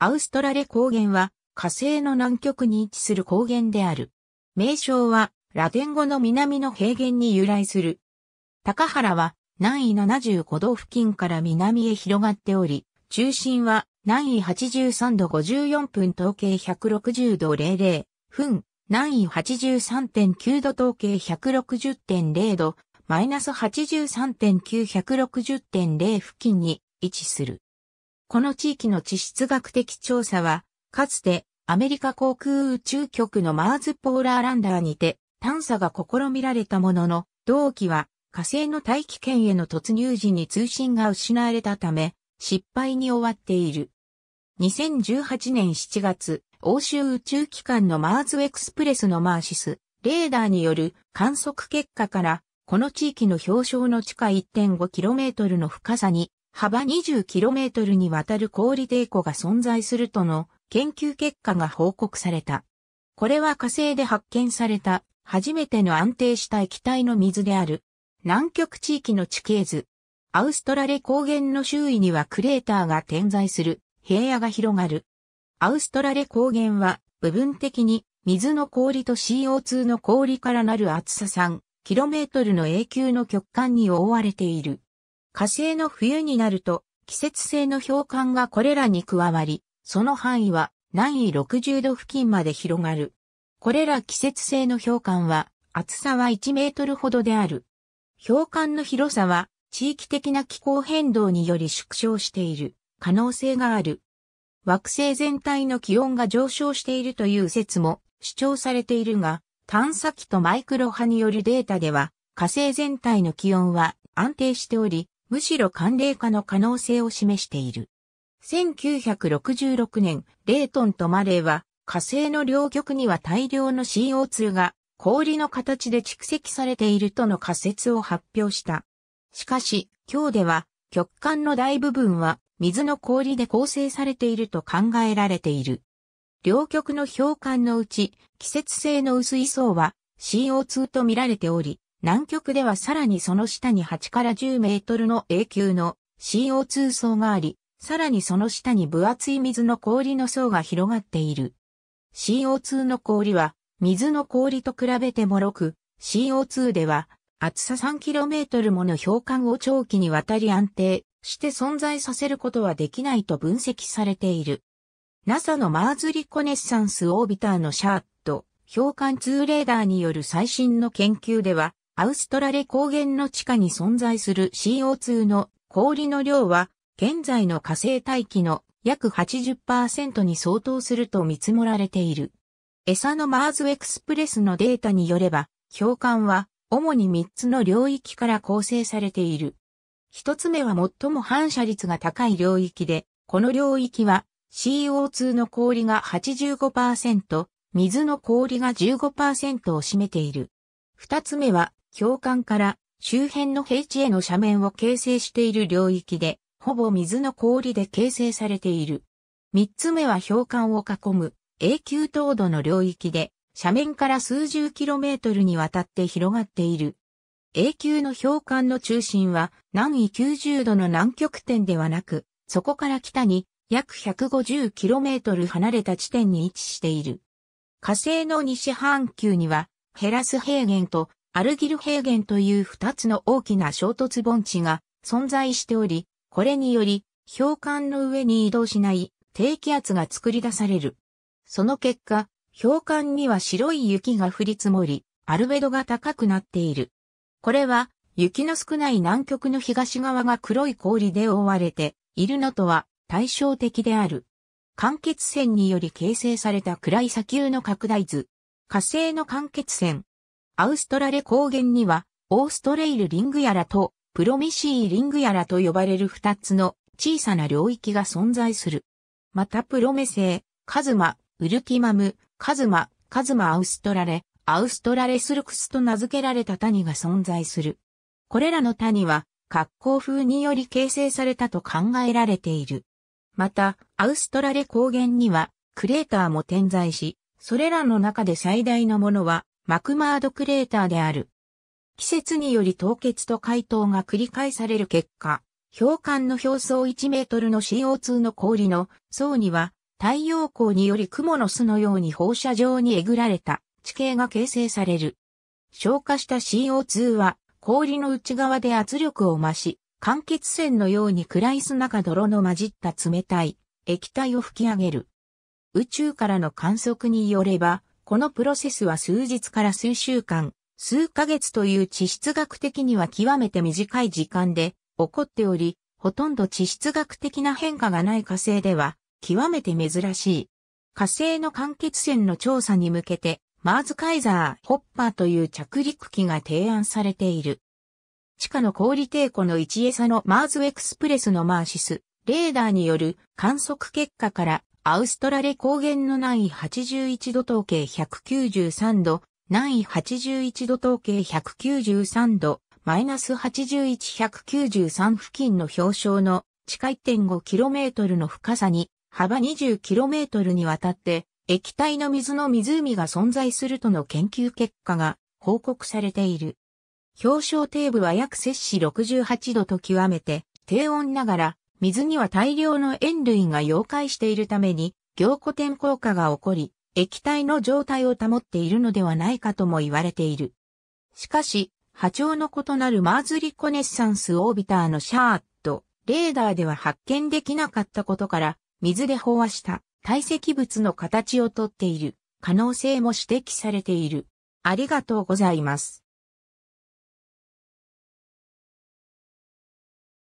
アウストラレ高原は火星の南極に位置する高原である。名称はラテン語の南の平原に由来する。高原は南緯75度付近から南へ広がっており、中心は南緯83度54分統計160度00分、南緯83.9度統計160.0度、マイナス83.960.0付近に位置する。この地域の地質学的調査は、かつてアメリカ航空宇宙局のマーズポーラーランダーにて探査が試みられたものの、同期は火星の大気圏への突入時に通信が失われたため、失敗に終わっている。2018年7月、欧州宇宙機関のマーズエクスプレスのマーシス、レーダーによる観測結果から、この地域の氷床の地下 1.5km の深さに幅 20km にわたる氷抵抗が存在するとの研究結果が報告された。これは火星で発見された初めての安定した液体の水である。南極地域の地形図。アウストラレ高原の周囲にはクレーターが点在する平野が広がる。アウストラレ高原は部分的に水の氷と CO2 の氷からなる厚さ 3km の永久の極間に覆われている。火星の冬になると、季節性の氷管がこれらに加わり、その範囲は南緯60度付近まで広がる。これら季節性の氷管は、厚さは1メートルほどである。氷管の広さは、地域的な気候変動により縮小している可能性がある。惑星全体の気温が上昇しているという説も主張されているが、探査機とマイクロ波によるデータでは、火星全体の気温は安定しており、むしろ寒冷化の可能性を示している。1966年、レイトンとマレーは火星の両極には大量の CO2 が氷の形で蓄積されているとの仮説を発表した。しかし、今日では極寒の大部分は水の氷で構成されていると考えられている。両極の氷管のうち季節性の薄い層は CO2 と見られており、南極ではさらにその下に8から10メートルの永久の CO2 層があり、さらにその下に分厚い水の氷の層が広がっている。CO2 の氷は水の氷と比べて脆く、CO2 では厚さ 3km もの氷管を長期にわたり安定して存在させることはできないと分析されている。NASA のマーズリコネッサンスオービターのシャート、氷管2レーダーによる最新の研究では、アウストラレ高原の地下に存在する CO2 の氷の量は、現在の火星大気の約80%に相当すると見積もられている。餌のマーズエクスプレスのデータによれば、氷管は主に3つの領域から構成されている。1つ目は最も反射率が高い領域で、この領域は CO2 の氷が85%、水の氷が15%を占めている。2つ目は境間から周辺の平地への斜面を形成している領域で、ほぼ水の氷で形成されている。三つ目は氷管を囲む永久凍土の領域で、斜面から数十キロメートルにわたって広がっている。永久の氷管の中心は南緯90度の南極点ではなく、そこから北に約 150km 離れた地点に位置している。火星の西半球にはヘラス平原とアルギル平原という二つの大きな衝突盆地が存在しており、これにより、氷管の上に移動しない低気圧が作り出される。その結果、氷管には白い雪が降り積もり、アルベドが高くなっている。これは、雪の少ない南極の東側が黒い氷で覆われているのとは対照的である。間欠泉により形成された暗い砂丘の拡大図。火星の間欠泉、アウストラレ高原には、オーストレイルリングやらと、プロミシーリングやらと呼ばれる二つの小さな領域が存在する。またプロメセイ、カズマ、ウルティマム、カズマ、カズマアウストラレ、アウストラレスルクスと名付けられた谷が存在する。これらの谷は、格好風により形成されたと考えられている。また、アウストラレ高原には、クレーターも点在し、それらの中で最大のものは、マクマードクレーターである。季節により凍結と解凍が繰り返される結果、氷管の表層1メートルの CO2 の氷の層には太陽光により雲の巣のように放射状にえぐられた地形が形成される。消化した CO2 は氷の内側で圧力を増し、間欠泉のように暗い砂か泥の混じった冷たい液体を吹き上げる。宇宙からの観測によれば、このプロセスは数日から数週間、数ヶ月という地質学的には極めて短い時間で起こっており、ほとんど地質学的な変化がない火星では極めて珍しい。火星の間欠泉の調査に向けて、マーズカイザー・ホッパーという着陸機が提案されている。地下の氷抵抗の1餌のマーズエクスプレスのマーシス、レーダーによる観測結果からアウストラレ高原の南緯81度統計193度、南緯81度統計193度、マイナス81193付近の表彰の地下 1.5km の深さに幅 20km にわたって液体の水の湖が存在するとの研究結果が報告されている。表彰底部は約摂氏68度と極めて低温ながら水には大量の塩類が溶解しているために、凝固点効果が起こり、液体の状態を保っているのではないかとも言われている。しかし、波長の異なるマーズリコネッサンスオービターのシャーッとレーダーでは発見できなかったことから、水で飽和した堆積物の形をとっている可能性も指摘されている。ありがとうございます。